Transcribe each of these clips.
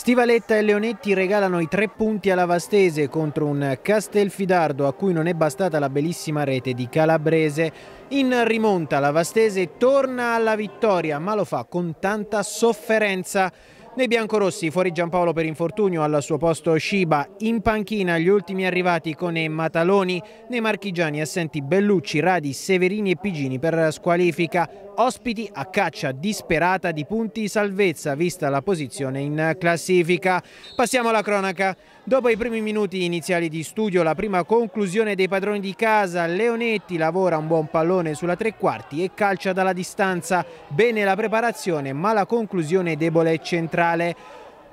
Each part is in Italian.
Stivaletta e Leonetti regalano i tre punti alla Vastese contro un Castelfidardo a cui non è bastata la bellissima rete di Calabrese. In rimonta la Vastese torna alla vittoria ma lo fa con tanta sofferenza. Nei biancorossi fuori Giampaolo per infortunio al suo posto Shiba, in panchina gli ultimi arrivati con i Mataloni, nei marchigiani assenti Bellucci, Radi, Severini e Pigini per squalifica, ospiti a caccia disperata di punti salvezza vista la posizione in classifica. Passiamo alla cronaca. Dopo i primi minuti iniziali di studio, la prima conclusione dei padroni di casa, Leonetti lavora un buon pallone sulla tre quarti e calcia dalla distanza. Bene la preparazione, ma la conclusione debole e centrale.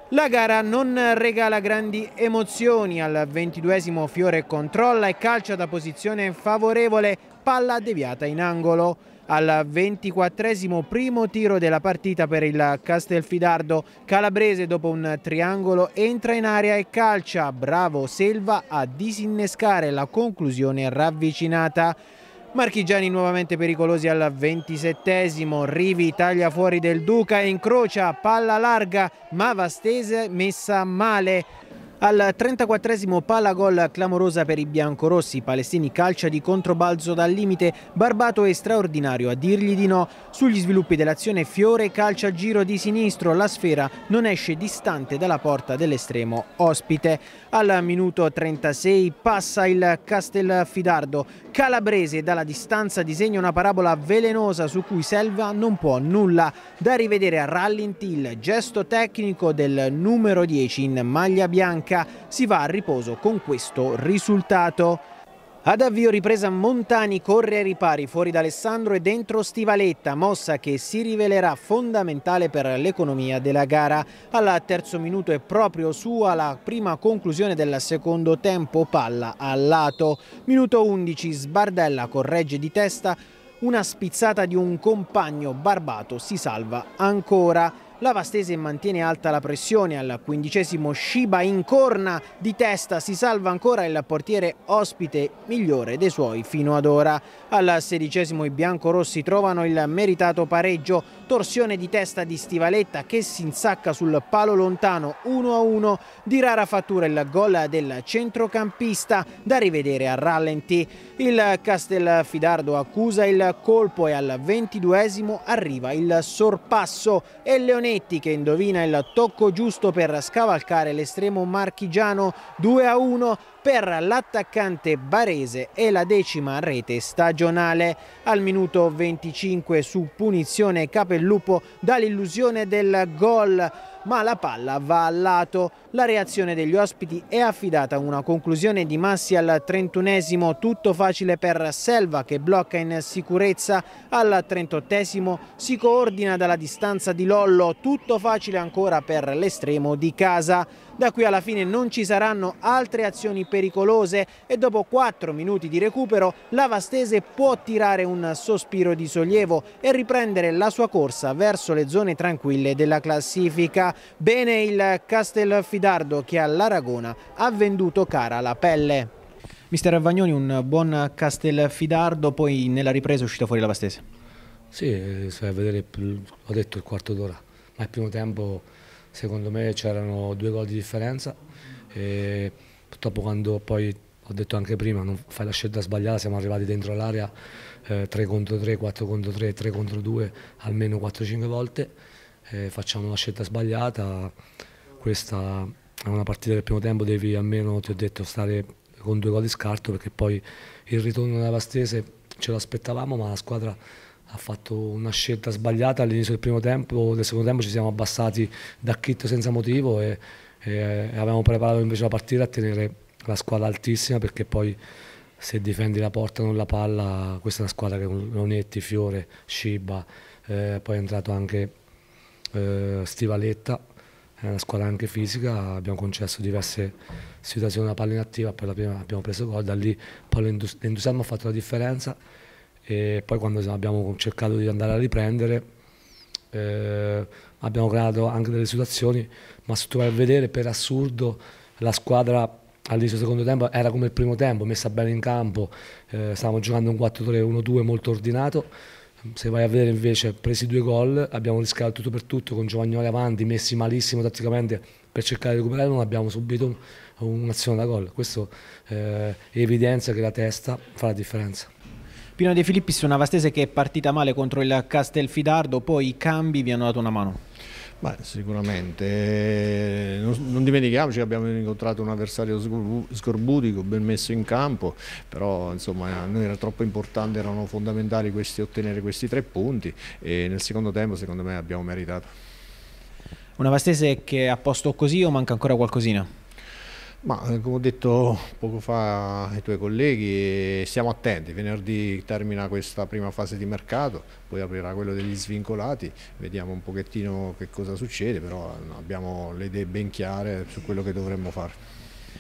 La gara non regala grandi emozioni, al ventiduesimo Fiore controlla e calcia da posizione favorevole, palla deviata in angolo al 24 primo tiro della partita per il Castelfidardo calabrese dopo un triangolo entra in area e calcia, bravo Selva a disinnescare la conclusione ravvicinata. Marchigiani nuovamente pericolosi al ventisettesimo, Rivi taglia fuori del Duca e incrocia, palla larga ma Vastese messa male. Al 34esimo palla gol clamorosa per i biancorossi, Palestini calcia di controbalzo dal limite, Barbato è straordinario a dirgli di no. Sugli sviluppi dell'azione Fiore calcia a giro di sinistro, la sfera non esce distante dalla porta dell'estremo ospite. Al minuto 36 passa il Castelfidardo, Calabrese dalla distanza disegna una parabola velenosa su cui Selva non può nulla. Da rivedere a rallenti il gesto tecnico del numero 10 in maglia bianca Bianca si va a riposo con questo risultato. Ad avvio ripresa Montani corre ai ripari fuori da Alessandro e dentro Stivaletta, mossa che si rivelerà fondamentale per l'economia della gara. Al terzo minuto è proprio sua la prima conclusione del secondo tempo, palla al lato. Minuto 11 Sbardella corregge di testa, una spizzata di un compagno barbato si salva ancora. La Vastese mantiene alta la pressione al quindicesimo Shiba in corna di testa, si salva ancora il portiere ospite migliore dei suoi fino ad ora. Al sedicesimo i biancorossi trovano il meritato pareggio torsione di testa di Stivaletta che si insacca sul palo lontano 1-1, di rara fattura il gol del centrocampista da rivedere a rallenti. Il Castelfidardo accusa il colpo e al 22 arriva il sorpasso e Leonetti che indovina il tocco giusto per scavalcare l'estremo marchigiano 2-1 per l'attaccante barese e la decima rete stagionale. Al minuto 25 su punizione Capellupo dall'illusione del gol ma la palla va al lato. La reazione degli ospiti è affidata a una conclusione di Massi al 31 tutto facile per Selva che blocca in sicurezza al 38 si coordina dalla distanza di Lollo, tutto facile ancora per l'estremo di casa. Da qui alla fine non ci saranno altre azioni pericolose e dopo 4 minuti di recupero la Vastese può tirare un sospiro di sollievo e riprendere la sua corsa verso le zone tranquille della classifica. Bene il Castelfidardo che all'Aragona ha venduto cara la pelle. Mister Vagnoni, un buon Castelfidardo, poi nella ripresa è uscita fuori la Vastese. Sì, eh, stai a vedere, ho detto il quarto d'ora, ma il primo tempo secondo me c'erano due gol di differenza e purtroppo quando poi ho detto anche prima, non fai la scelta sbagliata, siamo arrivati dentro l'area eh, 3 contro 3, 4 contro 3, 3 contro 2, almeno 4-5 volte eh, facciamo una scelta sbagliata, questa è una partita del primo tempo devi almeno, ti ho detto, stare con due gol di scarto perché poi il ritorno della Vastese ce l'aspettavamo ma la squadra ha fatto una scelta sbagliata all'inizio del primo tempo, del secondo tempo ci siamo abbassati da kit senza motivo e, e avevamo preparato invece la partita a tenere la squadra altissima perché poi se difendi la porta non la palla, questa è una squadra che con Lonetti, Fiore, Sciba, eh, poi è entrato anche eh, Stivaletta, è una squadra anche fisica, abbiamo concesso diverse situazioni da palla inattiva, poi la prima abbiamo preso gol, da lì poi l'entusiasmo ha fatto la differenza e poi quando abbiamo cercato di andare a riprendere eh, abbiamo creato anche delle situazioni, ma se tu vai a vedere per assurdo la squadra all'inizio del secondo tempo era come il primo tempo, messa bene in campo, eh, stavamo giocando un 4-3-1-2 molto ordinato se vai a vedere invece, presi due gol, abbiamo rischiato tutto per tutto con Giovagnoli avanti, messi malissimo tatticamente per cercare di recuperare, non abbiamo subito un'azione da gol. Questo eh, evidenzia che la testa fa la differenza. Pino De Filippi su una Vastese che è partita male contro il Castelfidardo, poi i cambi vi hanno dato una mano. Beh, sicuramente, eh, non, non, dimentichiamoci che abbiamo incontrato un avversario scorbutico, ben messo in campo, però insomma a noi era troppo importante, erano fondamentali questi, ottenere questi tre punti e nel secondo tempo secondo me abbiamo meritato. Una Vastese che a posto così o manca ancora qualcosina? Ma eh, come ho detto poco fa ai tuoi colleghi, siamo attenti, venerdì termina questa prima fase di mercato, poi aprirà quello degli svincolati, vediamo un pochettino che cosa succede, però eh, abbiamo le idee ben chiare su quello che dovremmo fare.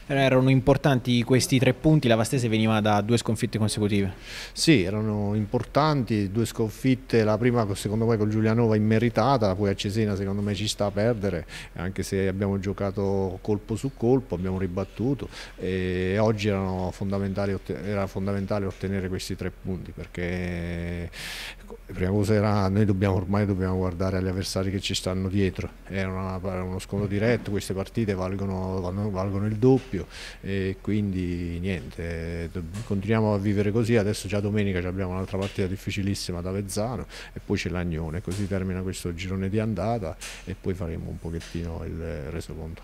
Erano importanti questi tre punti, la Vastese veniva da due sconfitte consecutive. Sì, erano importanti, due sconfitte, la prima secondo me con Giulianova immeritata, poi a Cesena secondo me ci sta a perdere, anche se abbiamo giocato colpo su colpo, abbiamo ribattuto e oggi fondamentali, era fondamentale ottenere questi tre punti perché prima cosa era noi dobbiamo, ormai dobbiamo guardare agli avversari che ci stanno dietro, era uno scontro diretto, queste partite valgono, valgono il doppio doppio e quindi niente, continuiamo a vivere così, adesso già domenica abbiamo un'altra partita difficilissima da Vezzano e poi c'è l'Agnone, così termina questo girone di andata e poi faremo un pochettino il resoconto.